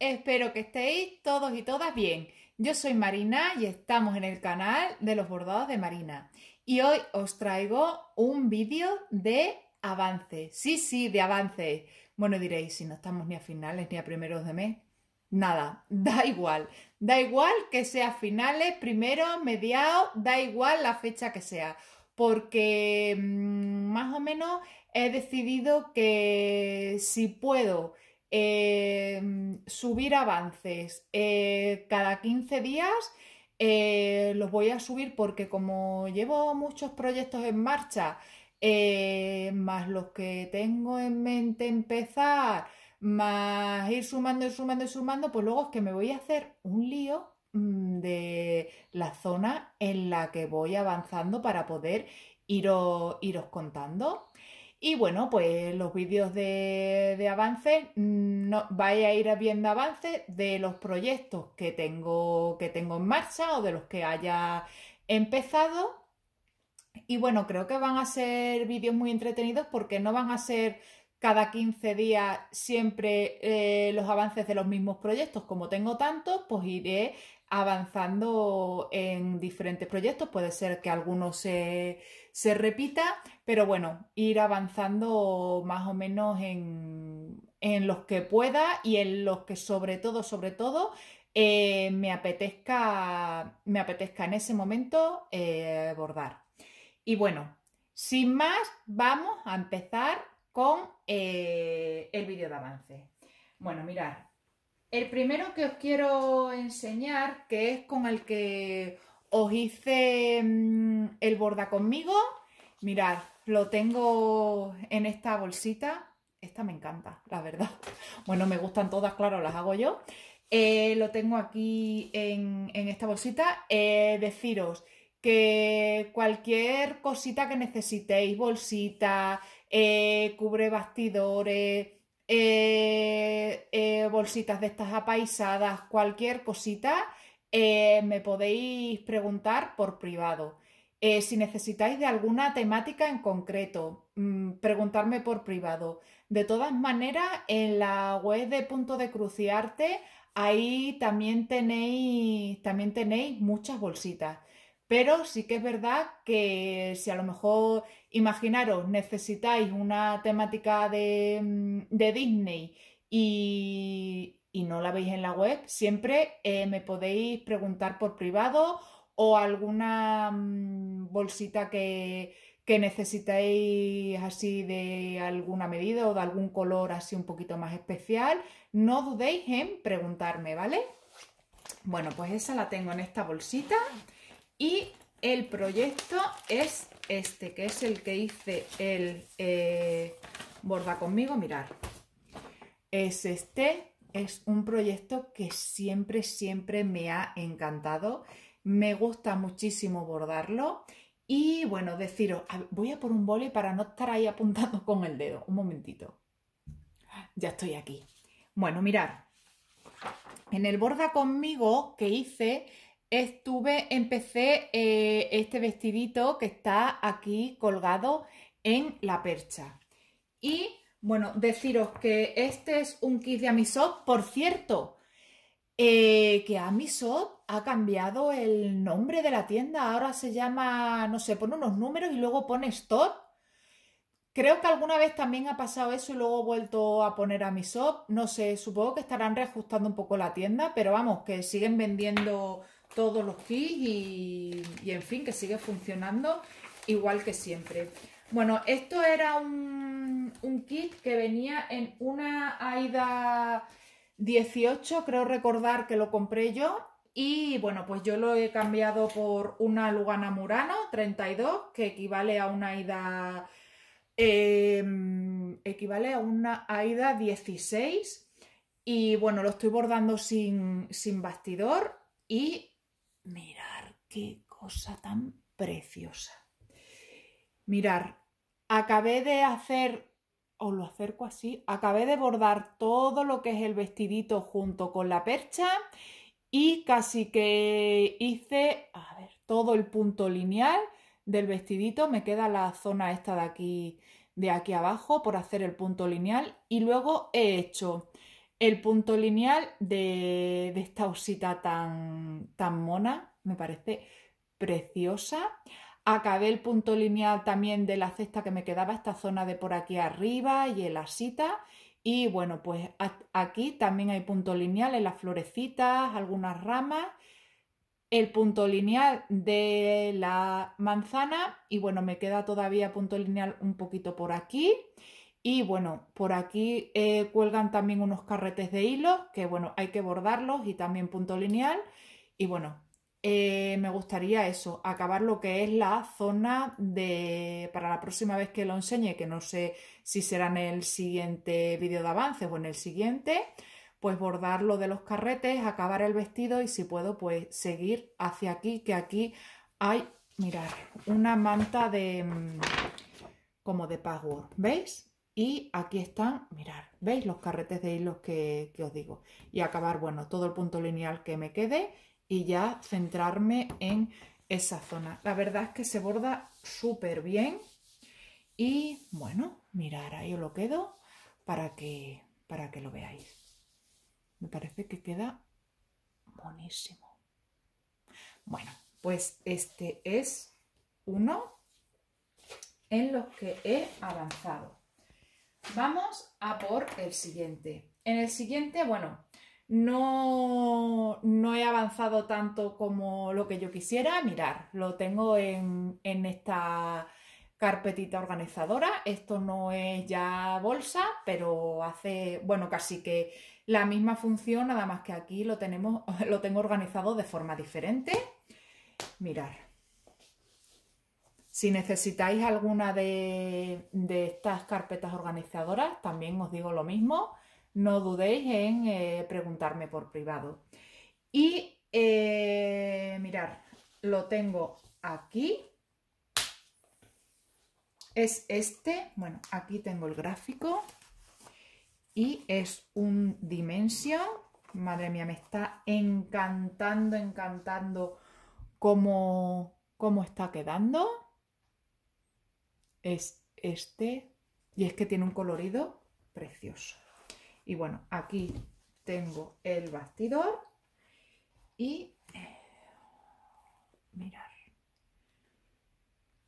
Espero que estéis todos y todas bien. Yo soy Marina y estamos en el canal de los bordados de Marina. Y hoy os traigo un vídeo de avance. Sí, sí, de avance. Bueno, diréis, si no estamos ni a finales ni a primeros de mes, nada, da igual. Da igual que sea finales, primeros, mediados, da igual la fecha que sea. Porque mm, más o menos he decidido que si puedo Em, subir avances eh, cada 15 días. Eh, los voy a subir porque como llevo muchos proyectos en marcha, eh, más los que tengo en mente empezar, más ir sumando y sumando y sumando, pues luego es que me voy a hacer un lío mm, de la zona en la que voy avanzando para poder iros, iros contando. Y bueno, pues los vídeos de, avances avance, mm, no, vais a ir viendo avances de los proyectos que tengo, que tengo en marcha o de los que haya empezado. Y bueno, creo que van a ser vídeos muy entretenidos porque no van a ser cada 15 días siempre eh, los avances de los mismos proyectos. Como tengo tantos, pues iré avanzando en diferentes proyectos. Puede ser que algunos se se repita, pero bueno, ir avanzando más o menos en, en los que pueda y en los que sobre todo, sobre todo, eh, me, apetezca, me apetezca en ese momento eh, bordar. Y bueno, sin más, vamos a empezar con eh, el vídeo de avance. Bueno, mirad, el primero que os quiero enseñar, que es con el que os hice mm, el borda conmigo. Mirad, lo tengo en esta bolsita. Esta me encanta, la verdad. Bueno, me gustan todas, claro, las hago yo. Eh, lo tengo aquí en, esta bolsita. Eh, deciros que cualquier cosita que necesitéis, bolsita, eh, cubre bastidores, bolsitas de estas apaisadas, cualquier cosita, eh, me podéis preguntar por privado. Eh, si necesitáis de alguna temática en concreto, mm, preguntarme por privado. De todas maneras, en la web de Punto de Cruciarte, ahí también tenéis, también tenéis muchas bolsitas. Pero sí que es verdad que si a lo mejor, imaginaros, necesitáis una temática de, mm, de Disney y, y no la veis en la web, siempre eh, me podéis preguntar por privado o alguna mm, bolsita que, que necesitéis así de alguna medida o de algún color así un poquito más especial, no dudéis en preguntarme, ¿vale? Bueno, pues esa la tengo en esta bolsita y el proyecto es este, que es el que hice el eh, borda conmigo, mirar. Es este es un proyecto que siempre, siempre me ha encantado. Me gusta muchísimo bordarlo. Y bueno, deciros, voy a por un boli para no estar ahí apuntando con el dedo. Un momentito. Ya estoy aquí. Bueno, mirad. En el borda conmigo que hice, estuve, empecé eh, este vestidito que está aquí colgado en la percha. Y bueno, deciros que este es un kit de Amisop, Por cierto, eh, que Amisop ha cambiado el nombre de la tienda. Ahora se llama, no sé, pone unos números y luego pone Stop. Creo que alguna vez también ha pasado eso y luego he vuelto a poner Amisop, No sé, supongo que estarán reajustando un poco la tienda, pero vamos, que siguen vendiendo todos los kits y, y en fin, que sigue funcionando igual que siempre. Bueno, esto era un, kit que venía en una AIDA 18, creo recordar que lo compré yo. Y bueno, pues yo lo he cambiado por una Lugana Murano 32, que equivale a una AIDA, em, equivale a una AIDA 16. Y bueno, lo estoy bordando sin, sin bastidor. Y mirar qué cosa tan preciosa. Mirar, acabé de hacer, os lo acerco así, acabé de bordar todo lo que es el vestidito junto con la percha y casi que hice, a ver, todo el punto lineal del vestidito, me queda la zona esta de aquí, de aquí abajo por hacer el punto lineal y luego he hecho el punto lineal de, de esta osita tan, tan mona, me parece preciosa. Acabé el punto lineal también de la cesta que me quedaba, esta zona de por aquí arriba y el asita. Y bueno, pues aquí también hay punto lineal en las florecitas, algunas ramas, el punto lineal de la manzana y bueno, me queda todavía punto lineal un poquito por aquí. Y bueno, por aquí eh, cuelgan también unos carretes de hilo que bueno, hay que bordarlos y también punto lineal. Y bueno, eh, me gustaría eso, acabar lo que es la zona de para la próxima vez que lo enseñe, que no sé si será en el siguiente vídeo de avances o en el siguiente, pues bordar lo de los carretes, acabar el vestido y si puedo pues seguir hacia aquí, que aquí hay, mirar, una manta de mm, como de password, ¿veis? Y aquí están, mirar, ¿veis? Los carretes de hilos que, que os digo. Y acabar, bueno, todo el punto lineal que me quede y ya centrarme en esa zona. La verdad es que se borda súper bien y bueno, mirar, ahí os lo quedo para que, para que lo veáis. Me parece que queda buenísimo. Bueno, pues este es uno en los que he avanzado. Vamos a por el siguiente. En el siguiente, bueno, no, he avanzado tanto como lo que yo quisiera, mirar, lo tengo en, esta carpetita organizadora. Esto no es ya bolsa, pero hace, bueno, casi que la misma función, nada más que aquí lo, tenemos, lo tengo organizado de forma diferente. Mirar. Si necesitáis alguna de estas carpetas organizadoras, también os digo lo mismo no dudéis en eh, preguntarme por privado. Y eh, mirar, lo tengo aquí. Es este, bueno, aquí tengo el gráfico y es un Dimension. Madre mía, me está encantando, encantando cómo, cómo está quedando. Es este y es que tiene un colorido precioso. Y bueno, aquí tengo el bastidor y eh, mirar.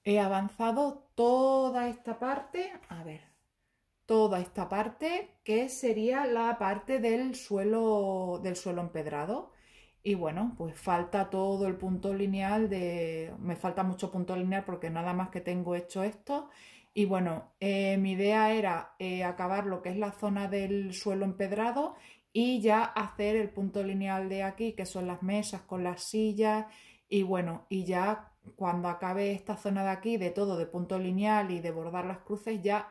He avanzado toda esta parte, a ver, toda esta parte que sería la parte del suelo del suelo empedrado. Y bueno, pues falta todo el punto lineal de... Me falta mucho punto lineal porque nada más que tengo hecho esto. Y bueno, eh, mi idea era eh, acabar lo que es la zona del suelo empedrado y ya hacer el punto lineal de aquí, que son las mesas con las sillas. Y bueno, y ya cuando acabe esta zona de aquí, de todo, de punto lineal y de bordar las cruces, ya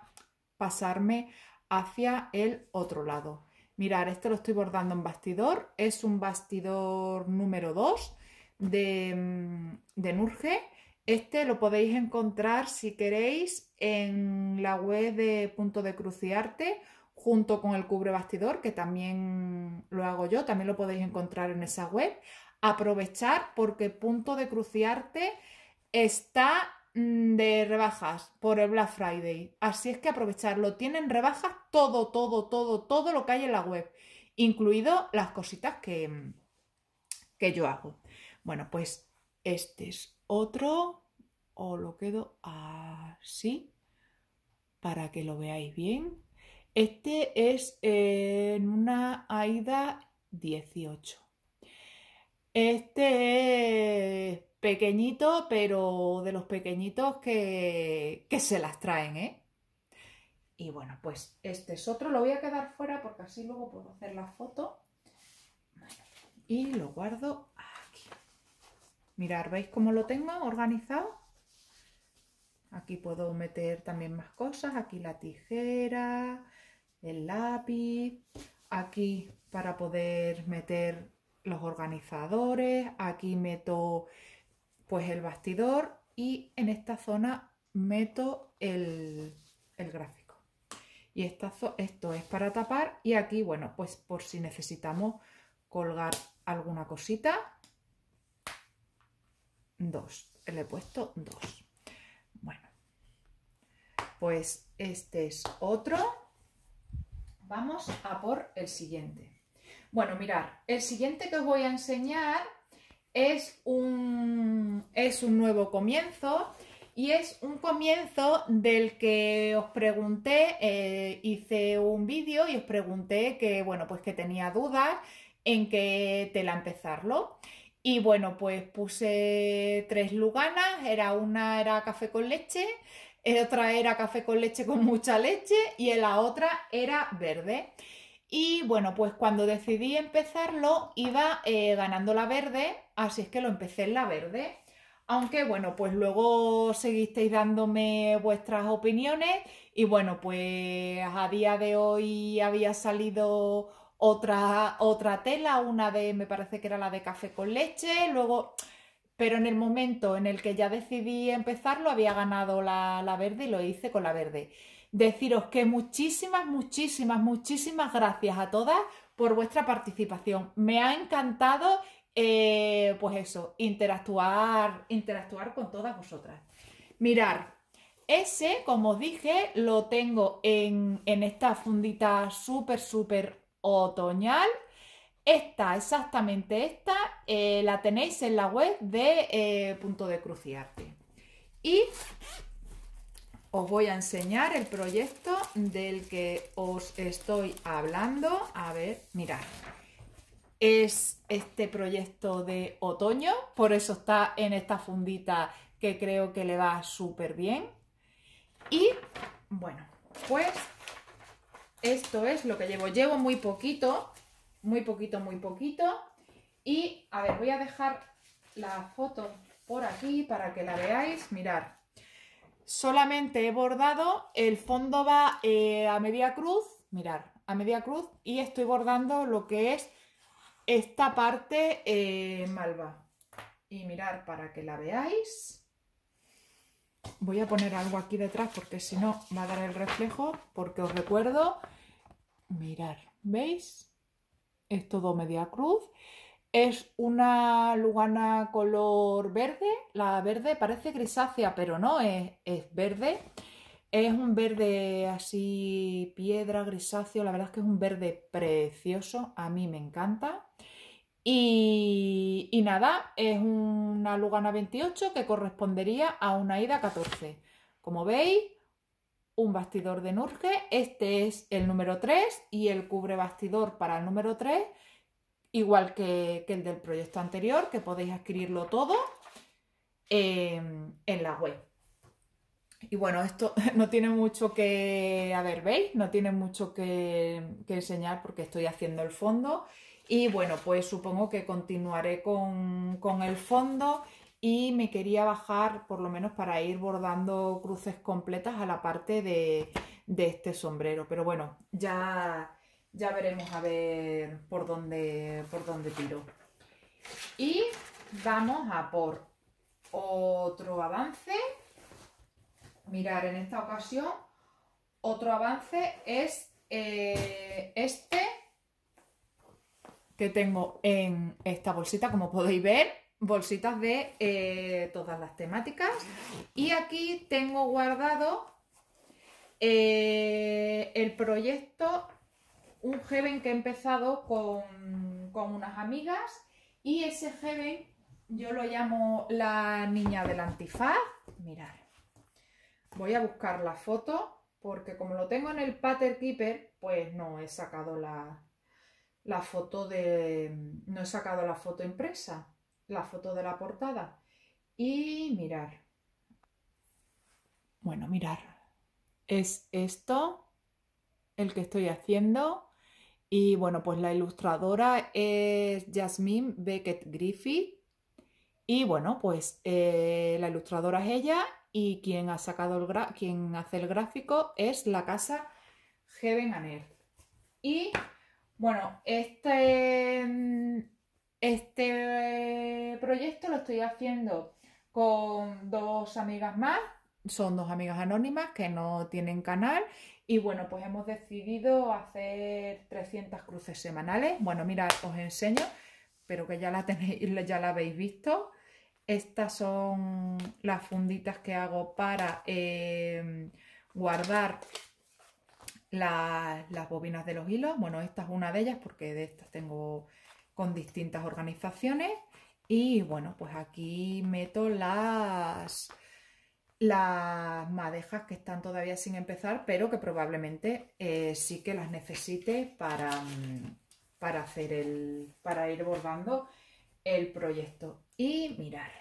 pasarme hacia el otro lado. Mirar, esto lo estoy bordando en bastidor, es un bastidor número 2 de, mm, de Nurge este lo podéis encontrar si queréis en la web de Punto de Cruciarte junto con el cubre bastidor, que también lo hago yo, también lo podéis encontrar en esa web. Aprovechar porque punto de cruciarte está mm, de rebajas por el Black Friday. Así es que aprovecharlo. Tienen rebajas todo, todo, todo, todo lo que hay en la web, incluido las cositas que, que yo hago. Bueno, pues este es otro o lo quedo así para que lo veáis bien. Este es en una AIDA 18. Este es pequeñito, pero de los pequeñitos que, que se las traen, ¿eh? Y bueno, pues este es otro. Lo voy a quedar fuera porque así luego puedo hacer la foto. Y lo guardo aquí. Mirad, ¿veis cómo lo tengo organizado? Aquí puedo meter también más cosas, aquí la tijera, el lápiz, aquí para poder meter los organizadores, aquí meto pues el bastidor y en esta zona meto el, gráfico. Y esta, esto es para tapar y aquí, bueno, pues por si necesitamos colgar alguna cosita, dos, le he puesto dos pues este es otro. Vamos a por el siguiente. Bueno, mirar, el siguiente que os voy a enseñar es un, es un nuevo comienzo y es un comienzo del que os pregunté, eh, hice un vídeo y os pregunté que, bueno, pues que tenía dudas en qué tela empezarlo. Y bueno, pues puse tres luganas, era una era café con leche, eh, otra era café con leche con mucha leche y la otra era verde. Y bueno, pues cuando decidí empezarlo iba eh, ganando la verde, así es que lo empecé en la verde. Aunque bueno, pues luego seguisteis dándome vuestras opiniones y bueno, pues a día de hoy había salido otra, otra tela, una de, me parece que era la de café con leche, luego, pero en el momento en el que ya decidí empezar lo había ganado la, verde y lo hice con la verde. Deciros que muchísimas, muchísimas, muchísimas gracias a todas por vuestra participación. Me ha encantado, eh, pues eso, interactuar, interactuar con todas vosotras. Mirar, ese, como os dije, lo tengo en, en esta fundita súper, súper otoñal. Esta, exactamente esta, eh, la tenéis en la web de eh, Punto de Cruciarte. Y os voy a enseñar el proyecto del que os estoy hablando. A ver, mirad. Es este proyecto de otoño, por eso está en esta fundita que creo que le va súper bien. Y bueno, pues esto es lo que llevo. Llevo muy poquito, muy poquito, muy poquito. Y, a ver, voy a dejar la foto por aquí para que la veáis. Mirar. Solamente he bordado, el fondo va eh, a media cruz, mirar, a media cruz y estoy bordando lo que es esta parte eh, malva. Y mirar para que la veáis. Voy a poner algo aquí detrás porque si no va a dar el reflejo, porque os recuerdo mirar, ¿veis? Es todo media cruz. Es una lugana color verde. La verde parece grisácea, pero no, es, es verde. Es un verde así piedra, grisáceo. La verdad es que es un verde precioso. A mí me encanta. Y, y, nada, es una Lugana 28 que correspondería a una Ida 14. Como veis, un bastidor de Nurge, este es el número 3 y el cubre bastidor para el número 3, igual que, el del proyecto anterior, que podéis adquirirlo todo em, en la web. Y bueno, esto no tiene mucho que, a ver, ¿veis? No tiene mucho que, enseñar porque estoy haciendo el fondo. Y bueno, pues supongo que continuaré con, con el fondo y me quería bajar por lo menos para ir bordando cruces completas a la parte de, este sombrero. Pero bueno, ya, ya veremos a ver por dónde, por tiro. Y vamos a por otro avance. Mirar, en esta ocasión otro avance es eh, este que tengo en esta bolsita, como podéis ver bolsitas de eh, todas las temáticas. Y aquí tengo guardado eh, el proyecto un Heaven que he empezado con, unas amigas y ese Heaven yo lo llamo la niña del antifaz. Mirad, voy a buscar la foto porque como lo tengo en el Pater Keeper, pues no he sacado la, la foto de... no he sacado la foto impresa la foto de la portada y mirar. Bueno, mirar. Es esto el que estoy haciendo. Y bueno, pues la ilustradora es Jasmine Beckett Griffith. Y bueno, pues eh, la ilustradora es ella y quien, ha sacado el quien hace el gráfico es la casa Heaven and Earth. Y bueno, este este proyecto lo estoy haciendo con dos amigas más, son dos amigas anónimas que no tienen canal y bueno, pues hemos decidido hacer 300 cruces semanales. Bueno, mira, os enseño, pero que ya la tenéis, ya la habéis visto. Estas son las funditas que hago para em, guardar las bobinas de los hilos. Bueno, esta es una de ellas porque de estas tengo con distintas organizaciones y bueno, pues aquí meto las, las madejas que están todavía sin empezar, pero que probablemente eh, sí que las necesite para, mm, para, hacer el, para ir bordando el proyecto. Y mirar,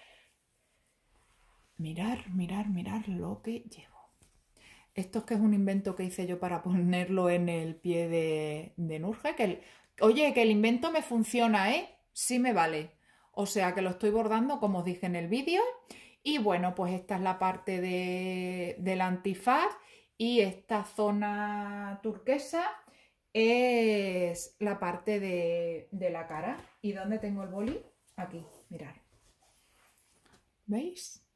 mirar, mirar, mirar lo que llevo. Esto es que es un invento que hice yo para ponerlo en el pie de, de Nurge, que el, Oye, que el invento me funciona, ¿eh? Sí me vale. O sea que lo estoy bordando como os dije en el vídeo. Y bueno, pues esta es la parte de, del antifaz y esta zona turquesa es la parte de, de la cara. ¿Y dónde tengo el boli? Aquí, mirad. ¿Veis?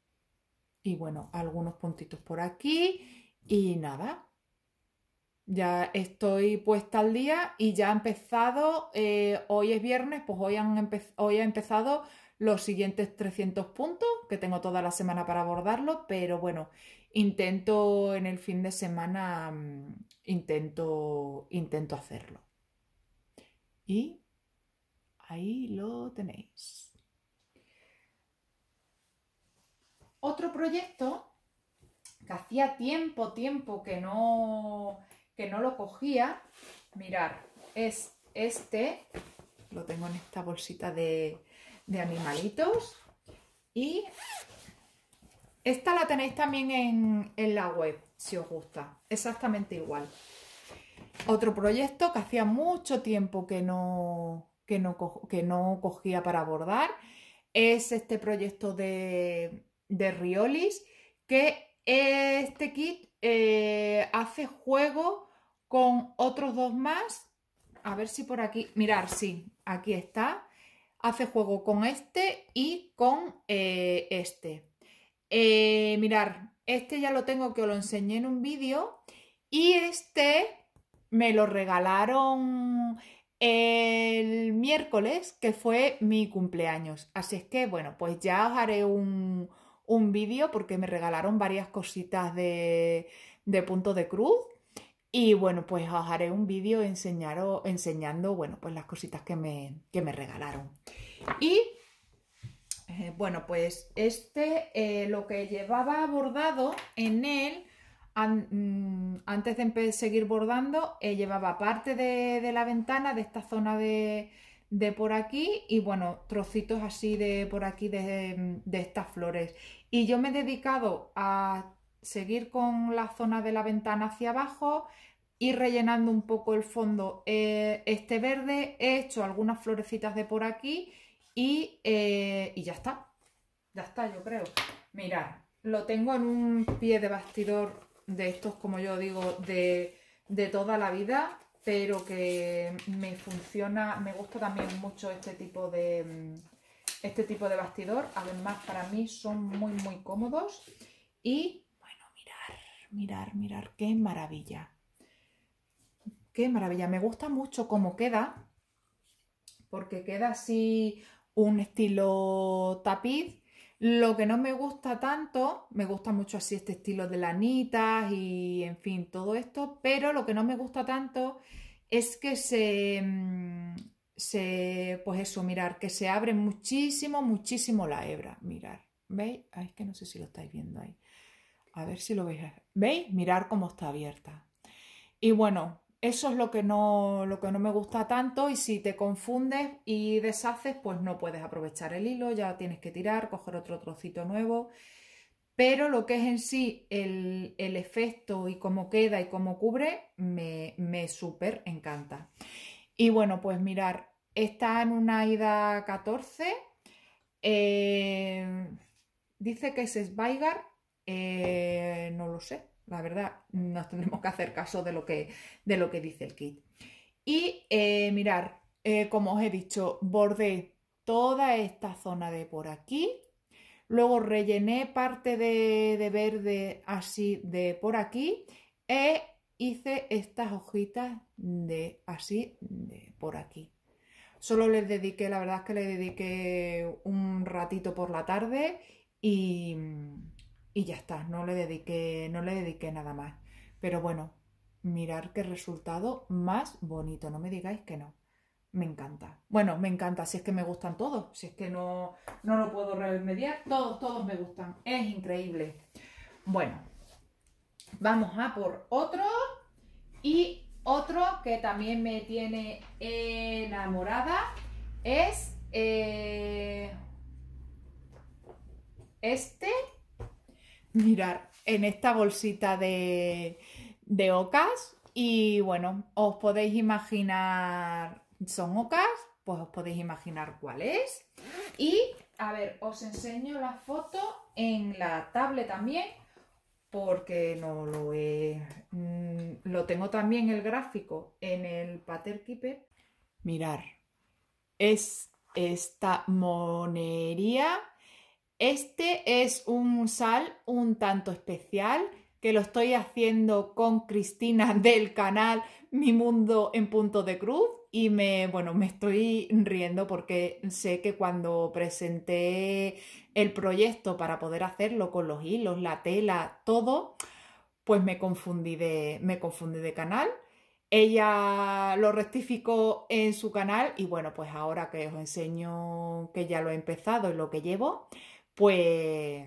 Y bueno, algunos puntitos por aquí y nada. Ya estoy puesta al día y ya ha empezado, eh, hoy es viernes, pues hoy, han hoy ha empezado los siguientes 300 puntos, que tengo toda la semana para abordarlo, pero bueno, intento en el fin de semana, mm, intento, intento hacerlo. Y ahí lo tenéis. Otro proyecto que hacía tiempo, tiempo que no que no lo cogía, mirar, es este, lo tengo en esta bolsita de, de animalitos y esta la tenéis también en, en, la web, si os gusta, exactamente igual. Otro proyecto que hacía mucho tiempo que no, que no, cogía para abordar es este proyecto de, de Riolis, que este kit eh, hace juego con otros dos más. A ver si por aquí, mirar, sí, aquí está. Hace juego con este y con eh, este. Eh, mirar, este ya lo tengo que os lo enseñé en un vídeo. Y este me lo regalaron el miércoles, que fue mi cumpleaños. Así es que, bueno, pues ya os haré un, vídeo porque me regalaron varias cositas de, de punto de cruz y bueno, pues os haré un vídeo enseñando, bueno, pues las cositas que me, me regalaron. Y eh, bueno, pues este eh, lo que llevaba bordado en él, mm, antes de seguir bordando, eh, llevaba parte de, la ventana, de esta zona de, por aquí y bueno, trocitos así de por aquí de, de estas flores. Y yo me he dedicado a seguir con la zona de la ventana hacia abajo, ir rellenando un poco el fondo eh, este verde, he hecho algunas florecitas de por aquí y, eh, ya está, ya está yo creo. Mirad, lo tengo en un pie de bastidor de estos, como yo digo, de, de toda la vida, pero que me funciona, me gusta también mucho este tipo de, este tipo de bastidor, además para mí son muy muy cómodos y mirar, mirar, qué maravilla. Qué maravilla. Me gusta mucho cómo queda, porque queda así un estilo tapiz. Lo que no me gusta tanto, me gusta mucho así este estilo de lanitas y en fin, todo esto, pero lo que no me gusta tanto es que se, mm, se pues eso, mirar, que se abre muchísimo, muchísimo la hebra, mirar. ¿Veis? Ah, es que no sé si lo estáis viendo ahí. A ver si lo veis. ¿Veis? Mirar cómo está abierta. Y bueno, eso es lo que, no, lo que no me gusta tanto y si te confundes y deshaces, pues no puedes aprovechar el hilo, ya tienes que tirar, coger otro trocito nuevo. Pero lo que es en sí el, efecto y cómo queda y cómo cubre, me, me súper encanta. Y bueno, pues mirar, está en una ida 14. Eh, dice que es Sveigar eh, no lo sé, la verdad, nos tendremos que hacer caso de lo que, de lo que dice el kit. Y eh, mirar, eh, como os he dicho, bordé toda esta zona de por aquí, luego rellené parte de, de verde así de por aquí e hice estas hojitas de así de por aquí. Solo les dediqué, la verdad es que le dediqué un ratito por la tarde y, y ya está, no le dediqué, no le nada más. Pero bueno, mirar qué resultado más bonito, no me digáis que no. Me encanta. Bueno, me encanta, si es que me gustan todos, si es que no, no lo puedo remediar, todos, todos me gustan. Es increíble. Bueno, vamos a por otro y otro que también me tiene enamorada es eh, este mirar en esta bolsita de, de ocas y bueno, os podéis imaginar, son ocas, pues os podéis imaginar cuál es. Y a ver, os enseño la foto en la tablet también porque no lo he... Mm, lo tengo también el gráfico en el Pater Mirar, es esta monería este es un sal un tanto especial que lo estoy haciendo con Cristina del canal Mi Mundo en Punto de Cruz y me, bueno, me estoy riendo porque sé que cuando presenté el proyecto para poder hacerlo con los hilos, la tela, todo, pues me confundí de, me confundí de canal. Ella lo rectificó en su canal y bueno, pues ahora que os enseño que ya lo he empezado y lo que llevo, pues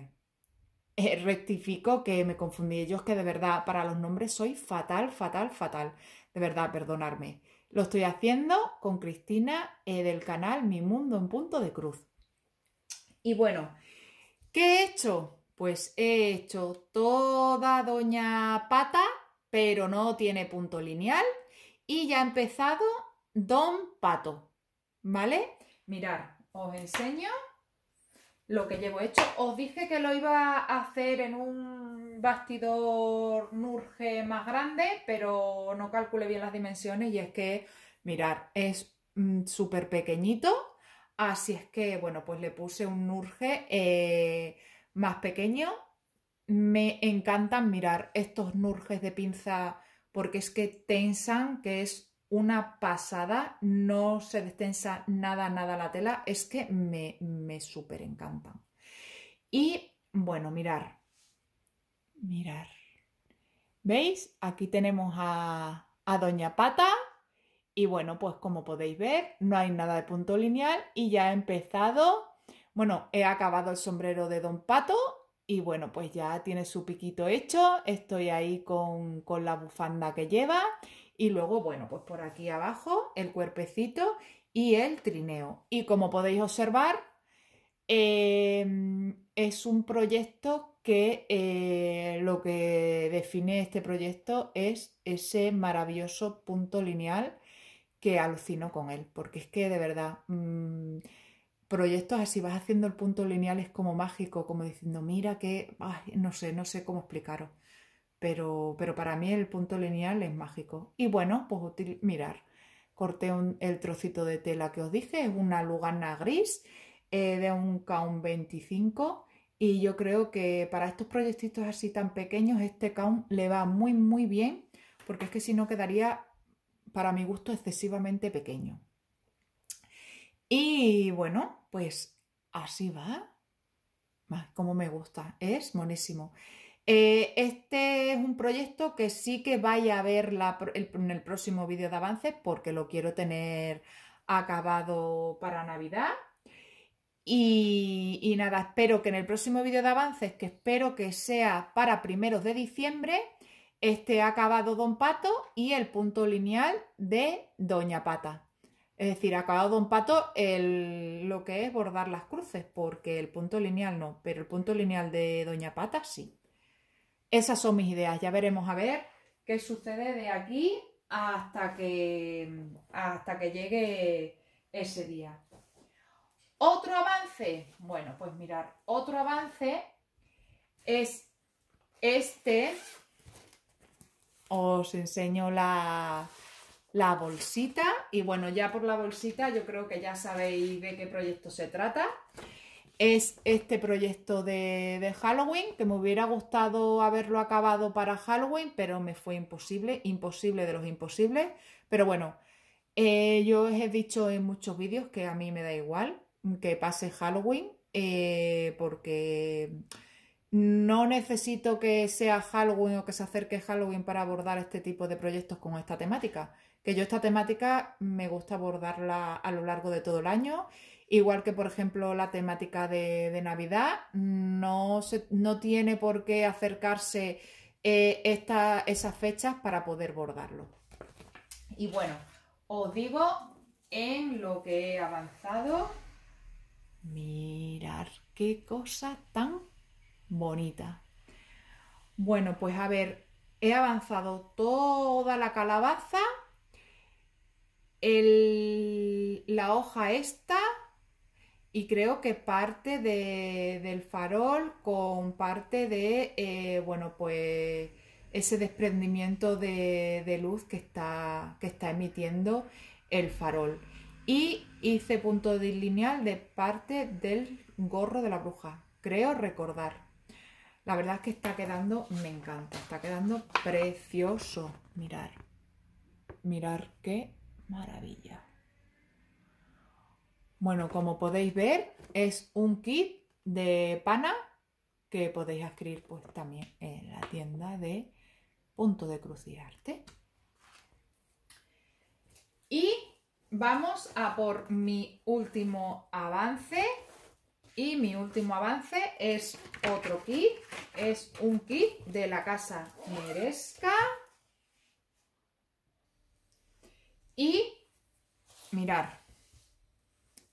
eh, rectifico que me confundí. Yo es que de verdad, para los nombres soy fatal, fatal, fatal. De verdad, perdonarme. Lo estoy haciendo con Cristina eh, del canal Mi Mundo en Punto de Cruz. Y bueno, ¿qué he hecho? Pues he hecho toda Doña Pata, pero no tiene punto lineal. Y ya he empezado Don Pato. ¿Vale? Mirar, os enseño lo que llevo hecho. Os dije que lo iba a hacer en un bastidor Nurge más grande, pero no calculé bien las dimensiones y es que, mirar, es mm, súper pequeñito, así es que, bueno, pues le puse un Nurge eh, más pequeño. Me encantan mirar estos Nurges de pinza porque es que tensan, que es una pasada, no se destensa nada, nada la tela, es que me, me súper Y bueno, mirar, mirar. ¿Veis? Aquí tenemos a, a Doña Pata y bueno, pues como podéis ver, no hay nada de punto lineal y ya he empezado, bueno, he acabado el sombrero de Don Pato y bueno, pues ya tiene su piquito hecho, estoy ahí con, con la bufanda que lleva y luego, bueno, pues por aquí abajo el cuerpecito y el trineo. Y como podéis observar, em, es un proyecto que eh, lo que define este proyecto es ese maravilloso punto lineal que alucino con él, porque es que de verdad, mm, proyectos así vas haciendo el punto lineal es como mágico, como diciendo, mira que, no sé, no sé cómo explicaros. Pero, para mí el punto lineal es mágico. Y bueno, pues útil, mirar. Corté el trocito de tela que os dije, es una lugana gris eh, de un caun 25. Y yo creo que para estos proyectitos así tan pequeños, este caun le va muy, muy bien, porque es que si no quedaría, para mi gusto, excesivamente pequeño. Y bueno, pues así va. Como me gusta, es monísimo. Eh, este es un proyecto que sí que vaya a ver en el próximo vídeo de avances porque lo quiero tener acabado para Navidad. Y, nada, espero que en el próximo vídeo de avances, que espero que sea para primeros de diciembre, esté acabado Don Pato y el punto lineal de Doña Pata. Es decir, acabado Don Pato lo que es bordar las cruces, porque el punto lineal no, pero el punto lineal de Doña Pata sí. Esas son mis ideas. Ya veremos a ver qué sucede de aquí hasta que, hasta que llegue ese día. Otro avance, bueno, pues mirar, otro avance es este. Os enseño la, la bolsita y bueno, ya por la bolsita yo creo que ya sabéis de qué proyecto se trata es este proyecto de, de, Halloween, que me hubiera gustado haberlo acabado para Halloween, pero me fue imposible, imposible de los imposibles. Pero bueno, eh, yo os he dicho en muchos vídeos que a mí me da igual que pase Halloween, eh, porque no necesito que sea Halloween o que se acerque Halloween para abordar este tipo de proyectos con esta temática. Que yo esta temática me gusta abordarla a lo largo de todo el año Igual que, por ejemplo, la temática de, Navidad, no, no tiene por qué acercarse eh, esas fechas para poder bordarlo. Y bueno, os digo en lo que he avanzado. Mirar qué cosa tan bonita. Bueno, pues a ver, he avanzado toda la calabaza, la hoja esta, y creo que parte del farol con parte de, eh, bueno, pues ese desprendimiento de, luz que está, que está emitiendo el farol. Y hice punto lineal de parte del gorro de la bruja, creo recordar. La verdad es que está quedando, me encanta, está quedando precioso. Mirar, mirar qué maravilla. Bueno, como podéis ver, es un kit de pana que podéis adquirir pues también en la tienda de Punto de Cruz y Arte. Y vamos a por mi último avance. Y mi último avance es otro kit. Es un kit de la casa Meresca. Y mirar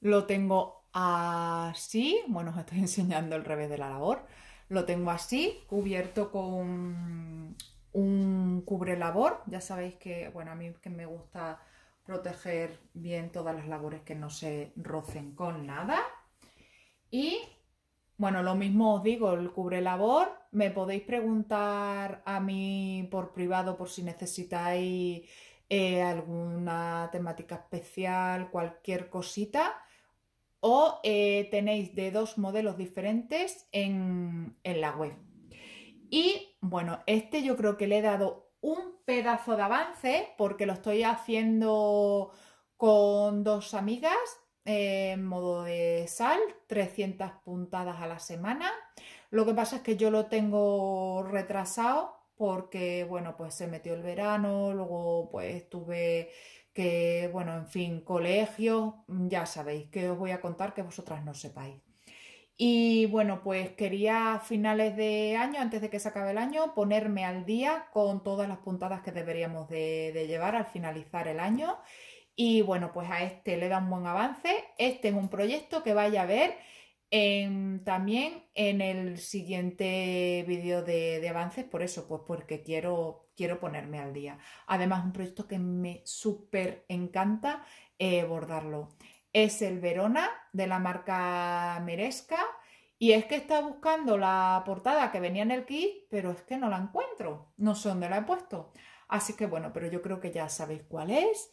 lo tengo así, bueno, os estoy enseñando el revés de la labor. Lo tengo así, cubierto con un cubre labor. Ya sabéis que, bueno, a mí que me gusta proteger bien todas las labores que no se rocen con nada. Y bueno, lo mismo os digo, el cubre labor. Me podéis preguntar a mí por privado por si necesitáis eh, alguna temática especial, cualquier cosita o eh, tenéis de dos modelos diferentes en, en la web. Y bueno, este yo creo que le he dado un pedazo de avance porque lo estoy haciendo con dos amigas eh, en modo de sal, 300 puntadas a la semana. Lo que pasa es que yo lo tengo retrasado porque, bueno, pues se metió el verano, luego pues tuve que, bueno, en fin, colegio, mm, ya sabéis que os voy a contar que vosotras no sepáis. Y bueno, pues quería a finales de año, antes de que se acabe el año, ponerme al día con todas las puntadas que deberíamos de, llevar al finalizar el año. Y bueno, pues a este le da un buen avance. Este es un proyecto que vaya a ver también en el siguiente vídeo de, de, avances, por eso, pues porque quiero quiero ponerme al día. Además, un proyecto que me súper encanta eh, bordarlo. Es el Verona de la marca Meresca. Y es que estaba buscando la portada que venía en el kit, pero es que no la encuentro. No sé dónde la he puesto. Así que bueno, pero yo creo que ya sabéis cuál es.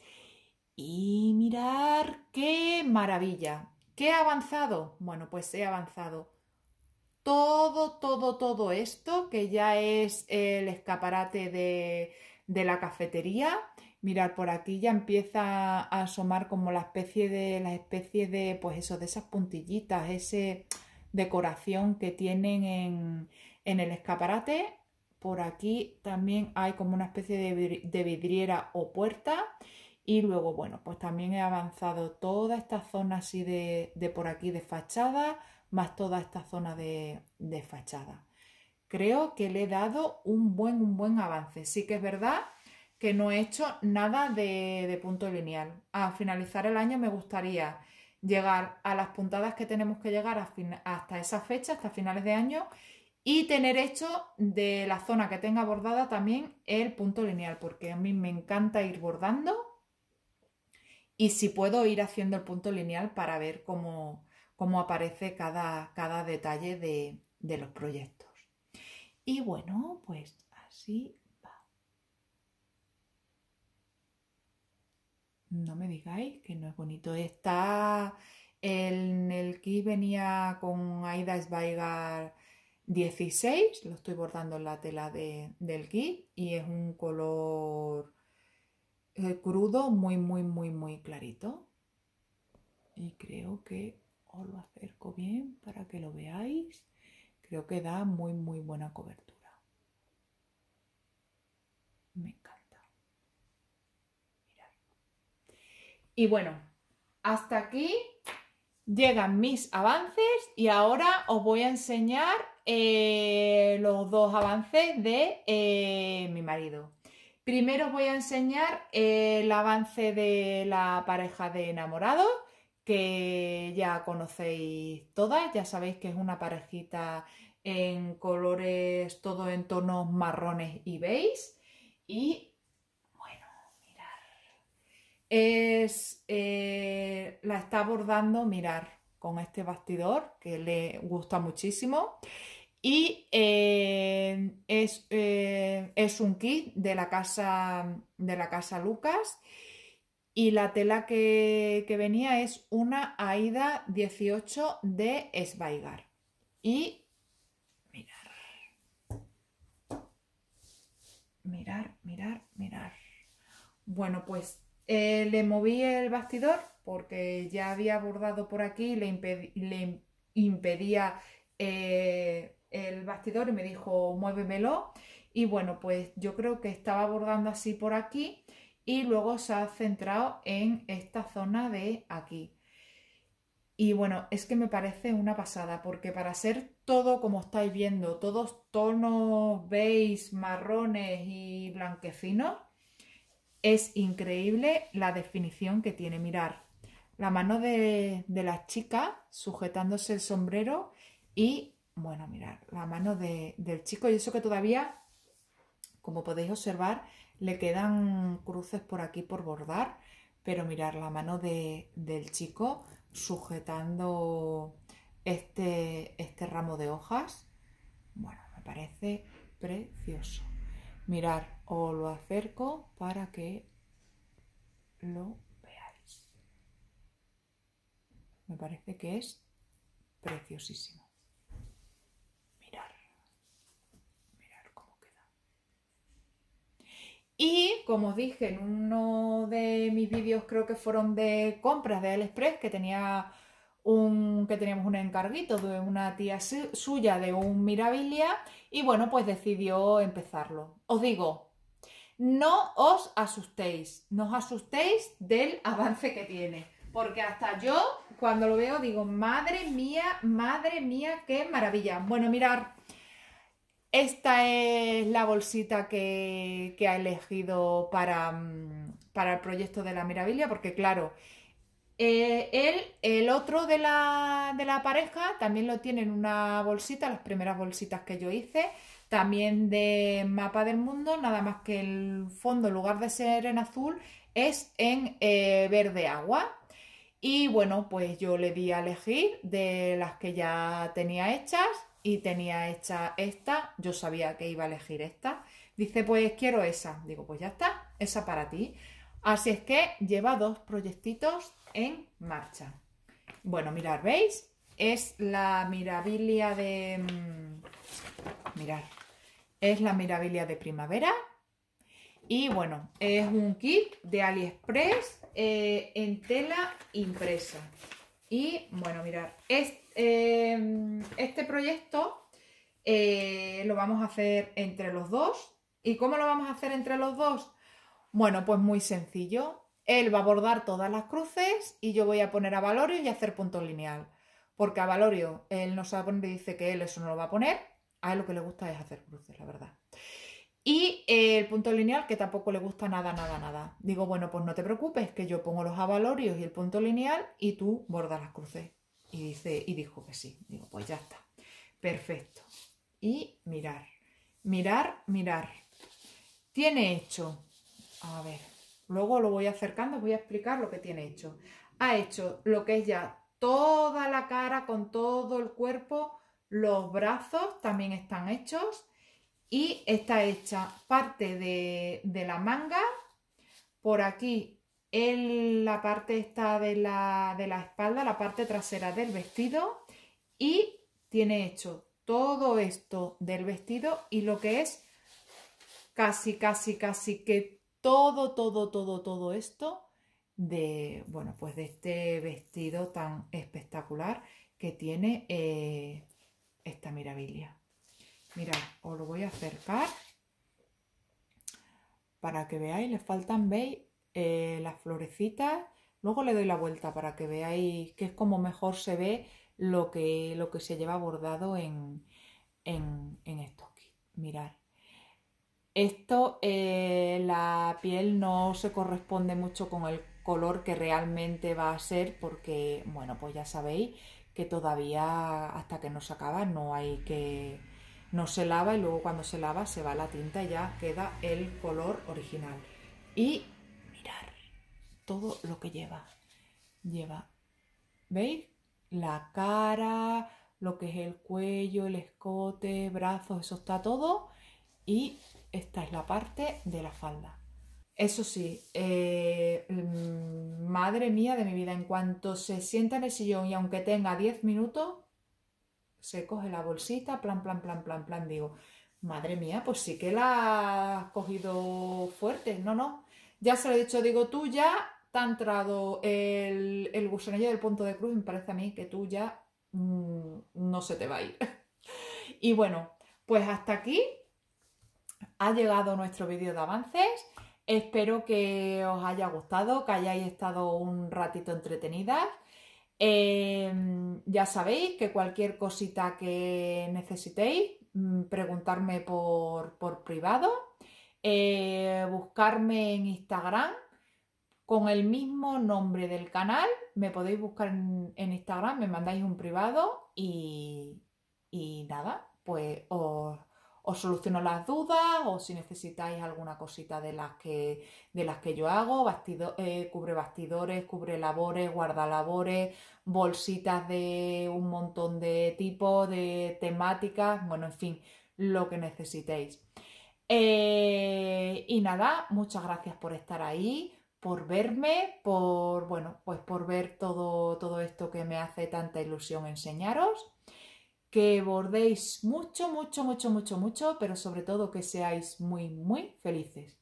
Y mirar qué maravilla. ¿Qué ha avanzado? Bueno, pues he avanzado todo, todo, todo esto, que ya es el escaparate de, de la cafetería. Mirad, por aquí ya empieza a asomar como la especie de, las especies de, pues eso, de esas puntillitas, ese decoración que tienen en, en el escaparate. Por aquí también hay como una especie de, vidriera o puerta. Y luego, bueno, pues también he avanzado toda esta zona así de por aquí de fachada más toda esta zona de, fachada. Creo que le he dado un buen, un buen avance. Sí que es verdad que no he hecho nada de, punto lineal. A finalizar el año me gustaría llegar a las puntadas que tenemos que llegar hasta esa fecha, hasta finales de año, y tener hecho de la zona que tenga bordada también el punto lineal, porque a mí me encanta ir bordando y si puedo ir haciendo el punto lineal para ver cómo, cómo aparece cada, cada detalle de, los proyectos. Y bueno, pues así va. No me digáis que no es bonito. Está en el kit venía con Aida Sveigar 16, lo estoy bordando en la tela del kit y es un color eh, crudo muy muy muy muy clarito y creo que os lo acerco bien para que lo veáis. Creo que da muy, muy buena cobertura. Me encanta. Y bueno, hasta aquí llegan mis avances y ahora os voy a enseñar eh, los dos avances de eh, mi marido. Primero os voy a enseñar eh, el avance de la pareja de enamorados que ya conocéis todas, ya sabéis que es una parejita en colores, todo en tonos marrones y beige. Y bueno, mirar. Es, eh, la está abordando, mirar, con este bastidor que le gusta muchísimo. Y eh, eh, es, un kit de la casa, de la casa Lucas. Y la tela que, venía es una Aida 18 de Sveigar. Y mirar. Mirar, mirar, mirar. Bueno, pues eh, le moví el bastidor porque ya había bordado por aquí, le, le impedía eh, el bastidor y me dijo muévemelo. Y bueno, pues yo creo que estaba bordando así por aquí y luego se ha centrado en esta zona de aquí. Y bueno, es que me parece una pasada, porque para ser todo como estáis viendo, todos tonos beige, marrones y blanquecinos, es increíble la definición que tiene. Mirar, la mano de, de, la chica sujetándose el sombrero y, bueno, mirar, la mano del chico y eso que todavía, como podéis observar, le quedan cruces por aquí por bordar, pero mirar la mano del chico sujetando este, este ramo de hojas, bueno, me parece precioso. Mirar, o lo acerco para que lo veáis. Me parece que es preciosísimo. Y como os dije en uno de mis vídeos, creo que fueron de compras de AliExpress, que tenía un, que teníamos un encarguito de una tía suya de un Mirabilia y bueno, pues decidió empezarlo. Os digo, no os asustéis, no os asustéis del avance que tiene, porque hasta yo cuando lo veo digo, madre mía, madre mía, qué maravilla. Bueno, mirar, esta es la bolsita que, ha elegido mm, para, el proyecto de la Mirabilia, porque claro, eh, el otro de la, pareja, también lo tiene en una bolsita, las primeras bolsitas que yo hice, también de mapa del mundo, nada más que el fondo, en lugar de ser en azul, es en eh, verde agua. Y bueno, pues yo le di a elegir de las que ya tenía hechas y tenía hecha esta, yo sabía que iba a elegir esta. Dice, pues quiero esa. Digo, pues ya está, esa para ti. Así es que lleva dos proyectitos en marcha. Bueno, mirar ¿veis? Es la mirabilia de... Mm, mirar es la mirabilia de primavera. Y bueno, es un kit de AliExpress eh, en tela impresa. Y bueno, mirar, em, este, proyecto eh, lo vamos a hacer entre los dos. ¿Y cómo lo vamos a hacer entre los dos? Bueno, pues muy sencillo. Él va a bordar todas las cruces y yo voy a poner a Valorio y hacer punto lineal. Porque a Valorio él no sabe dónde dice que él eso no lo va a poner. A él lo que le gusta es hacer cruces, la verdad. Y eh, el punto lineal, que tampoco le gusta nada, nada, nada. Digo, bueno, pues no te preocupes, que yo pongo los avalorios y el punto lineal y tú bordas las cruces. Y, dice, y dijo que sí. Digo, pues ya está. Perfecto. Y mirar, mirar, mirar. Tiene hecho, a ver, luego lo voy acercando, voy a explicar lo que tiene hecho. Ha hecho lo que es ya toda la cara con todo el cuerpo, los brazos también están hechos y está hecha parte de, la manga, por aquí en la parte está de la, espalda, la parte trasera del vestido y tiene hecho todo esto del vestido y lo que es casi, casi, casi que todo, todo, todo, todo esto de, bueno, pues de este vestido tan espectacular que tiene eh, esta mirabilia. Mirad, os lo voy a acercar para que veáis, le faltan, veis, eh, las florecitas. Luego le doy la vuelta para que veáis que es como mejor se ve lo que, lo que se lleva bordado en, esto aquí. Mirad. Esto, eh, la piel no se corresponde mucho con el color que realmente va a ser porque, bueno, pues ya sabéis que todavía hasta que no se acaba no hay que no se lava y luego cuando se lava se va la tinta y ya queda el color original. Y mirar todo lo que lleva. Lleva, ¿veis? La cara, lo que es el cuello, el escote, brazos, eso está todo. Y esta es la parte de la falda. Eso sí, eh, mm, madre mía de mi vida, en cuanto se sienta en el sillón y aunque tenga 10 minutos, se coge la bolsita, plan, plan, plan, plan, plan, digo, madre mía, pues sí que la has cogido fuerte, no, no, ya se lo he dicho, digo, tú ya te ha entrado el, el del punto de cruz, me parece a mí que tú ya mm, no se te va a ir. y bueno, pues hasta aquí ha llegado nuestro vídeo de avances. Espero que os haya gustado, que hayáis estado un ratito entretenidas Em, ya sabéis que cualquier cosita que necesitéis, mm, preguntarme por, por privado, eh, buscarme en Instagram con el mismo nombre del canal. Me podéis buscar en, Instagram, me mandáis un privado y, y nada, pues os os soluciono las dudas o si necesitáis alguna cosita de las que, de las que yo hago, bastido, eh, cubre bastidores, cubre labores, guardalabores, bolsitas de un montón de tipos, de temáticas, bueno, en fin, lo que necesitéis. Eh, y nada, muchas gracias por estar ahí, por verme, por, bueno, pues por ver todo, todo esto que me hace tanta ilusión enseñaros que bordéis mucho, mucho, mucho, mucho, mucho, pero sobre todo que seáis muy, muy felices.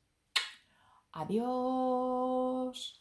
Adiós.